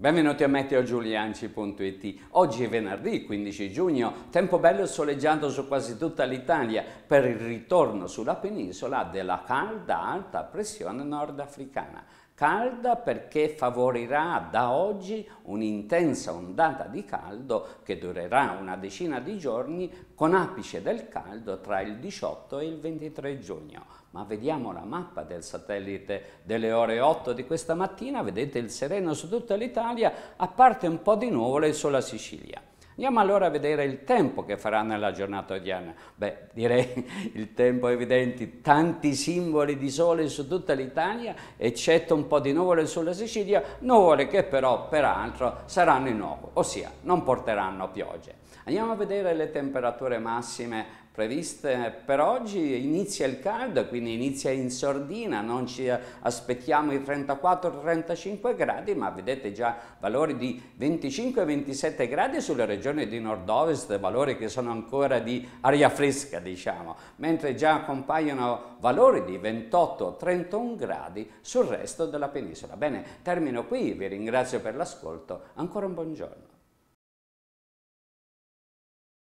Benvenuti a meteogiulianci.it. Oggi è venerdì 15 giugno, tempo bello soleggiato su quasi tutta l'Italia per il ritorno sulla penisola della calda alta pressione nordafricana calda perché favorirà da oggi un'intensa ondata di caldo che durerà una decina di giorni con apice del caldo tra il 18 e il 23 giugno. Ma vediamo la mappa del satellite delle ore 8 di questa mattina, vedete il sereno su tutta l'Italia, a parte un po' di nuvole sulla Sicilia. Andiamo allora a vedere il tempo che farà nella giornata odierna. Beh, direi il tempo evidente, tanti simboli di sole su tutta l'Italia, eccetto un po' di nuvole sulla Sicilia, nuvole che però peraltro saranno in ossia non porteranno piogge. Andiamo a vedere le temperature massime previste per oggi, inizia il caldo, quindi inizia in sordina, non ci aspettiamo i 34-35 gradi, ma vedete già valori di 25-27 gradi sulle regioni di nord-ovest, valori che sono ancora di aria fresca, diciamo, mentre già compaiono valori di 28-31 gradi sul resto della penisola. Bene, termino qui, vi ringrazio per l'ascolto, ancora un buongiorno.